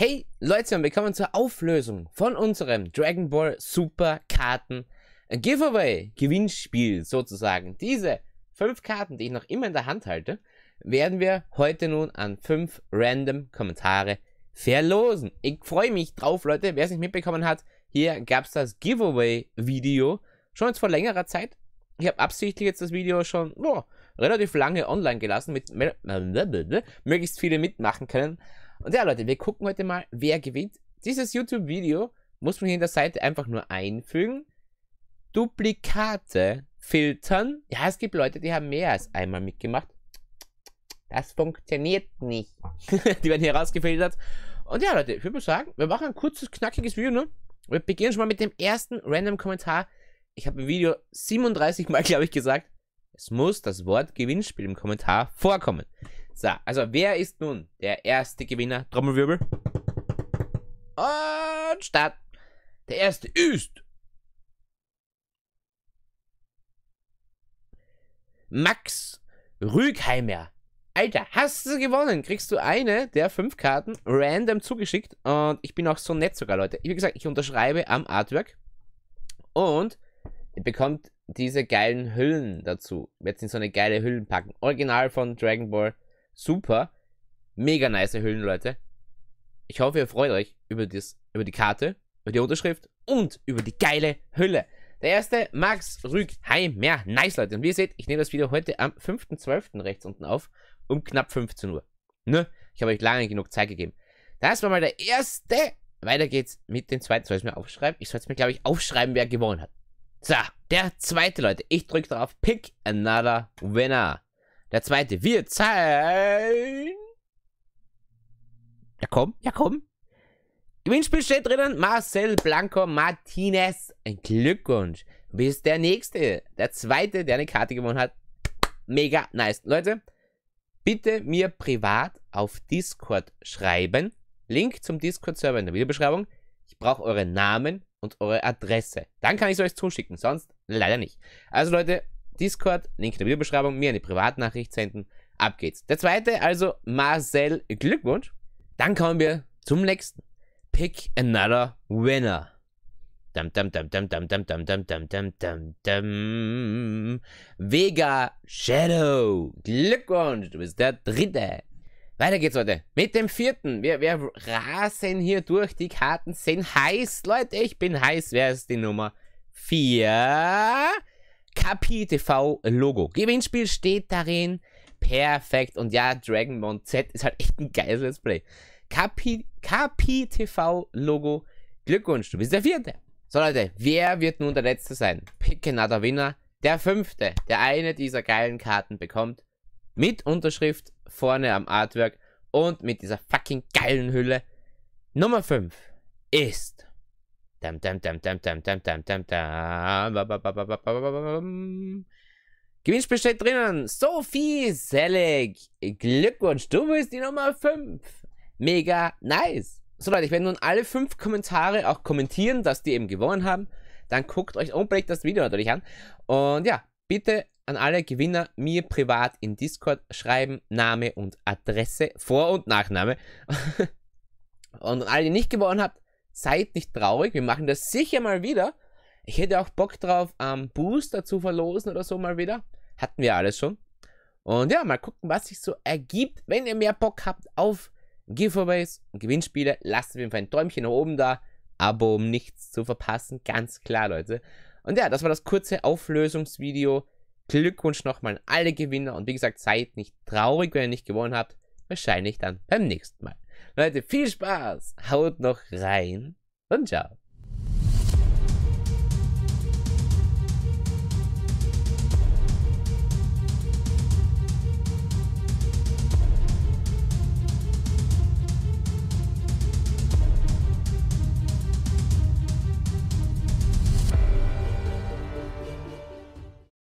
Hey Leute und willkommen zur Auflösung von unserem Dragon Ball Super Karten äh, Giveaway Gewinnspiel sozusagen. Diese fünf Karten, die ich noch immer in der Hand halte, werden wir heute nun an fünf random Kommentare verlosen. Ich freue mich drauf, Leute. Wer es nicht mitbekommen hat, hier gab es das Giveaway Video schon jetzt vor längerer Zeit. Ich habe absichtlich jetzt das Video schon oh, relativ lange online gelassen, mit möglichst viele mitmachen können. Und ja, Leute, wir gucken heute mal, wer gewinnt. Dieses YouTube-Video muss man hier in der Seite einfach nur einfügen. Duplikate filtern. Ja, es gibt Leute, die haben mehr als einmal mitgemacht. Das funktioniert nicht. die werden hier rausgefiltert. Und ja, Leute, ich würde mal sagen, wir machen ein kurzes, knackiges Video, ne? Wir beginnen schon mal mit dem ersten random Kommentar. Ich habe im Video 37 Mal, glaube ich, gesagt, es muss das Wort Gewinnspiel im Kommentar vorkommen. So, also wer ist nun der erste Gewinner? Trommelwirbel. Und Start. Der erste ist Max Rügheimer. Alter, hast du gewonnen? Kriegst du eine der fünf Karten random zugeschickt. Und ich bin auch so nett sogar, Leute. Wie gesagt, ich unterschreibe am Artwork. Und ihr bekommt diese geilen Hüllen dazu. Wir werden in so eine geile Hüllen packen. Original von Dragon Ball super. Mega nice Hüllen, Leute. Ich hoffe, ihr freut euch über, das, über die Karte, über die Unterschrift und über die geile Hülle. Der erste, Max Rückheimer. Nice, Leute. Und wie ihr seht, ich nehme das Video heute am 5.12. rechts unten auf, um knapp 15 Uhr. Ne? Ich habe euch lange genug Zeit gegeben. Das war mal der erste. Weiter geht's mit dem zweiten. Soll ich es mir aufschreiben? Ich soll es mir, glaube ich, aufschreiben, wer gewonnen hat. So, der zweite, Leute. Ich drücke drauf Pick Another Winner. Der zweite, wird sein. Ja, komm, ja, komm. Gewinnspiel steht drinnen. Marcel Blanco Martinez. Ein Glückwunsch. Bis der Nächste. Der Zweite, der eine Karte gewonnen hat. Mega nice. Leute, bitte mir privat auf Discord schreiben. Link zum Discord-Server in der Videobeschreibung. Ich brauche euren Namen und eure Adresse. Dann kann ich es euch zuschicken. Sonst leider nicht. Also Leute, Discord, Link in der Videobeschreibung, mir eine Privatnachricht senden. Ab geht's. Der zweite, also Marcel, Glückwunsch. Dann kommen wir zum nächsten. Pick another winner. Dum, dum, dum, dum, dum, dum, dum, dum, dum, dum, dum, dum. Vega Shadow. Glückwunsch, du bist der dritte. Weiter geht's, Leute. Mit dem vierten. Wir, wir rasen hier durch. Die Karten sind heiß. Leute, ich bin heiß. Wer ist die Nummer? Vier. Kapi TV Logo. Gewinnspiel steht darin. Perfekt. Und ja, Dragon Ball Z ist halt echt ein geiles Let's Play. Kapi, Kapi TV Logo. Glückwunsch, du bist der Vierte. So Leute, wer wird nun der Letzte sein? Pick another Winner. Der Fünfte, der eine dieser geilen Karten bekommt. Mit Unterschrift vorne am Artwork und mit dieser fucking geilen Hülle. Nummer 5 ist Dam, dam, dam, dam, dam, dam, dam, dam, dam. Gewinnspiel steht drinnen. Sophie Selig. Glückwunsch, du bist die Nummer 5. Mega nice. So Leute, ich werde nun alle fünf Kommentare auch kommentieren, dass die eben gewonnen haben. Dann guckt euch unbedingt das Video natürlich an. Und ja, bitte an alle Gewinner mir privat in Discord schreiben, Name und Adresse, Vor- und Nachname. und an alle, die nicht gewonnen habt, seid nicht traurig, wir machen das sicher mal wieder. Ich hätte auch Bock drauf, ähm, Booster zu verlosen oder so mal wieder. Hatten wir alles schon. Und ja, mal gucken, was sich so ergibt. Wenn ihr mehr Bock habt auf Giveaways und Gewinnspiele, lasst auf jeden Fall ein Däumchen nach oben da. Abo, um nichts zu verpassen. Ganz klar, Leute. Und ja, das war das kurze Auflösungsvideo. Glückwunsch nochmal an alle Gewinner. Und wie gesagt, seid nicht traurig, wenn ihr nicht gewonnen habt. Wahrscheinlich dann beim nächsten Mal. Leute, viel Spaß. Haut noch rein und ciao.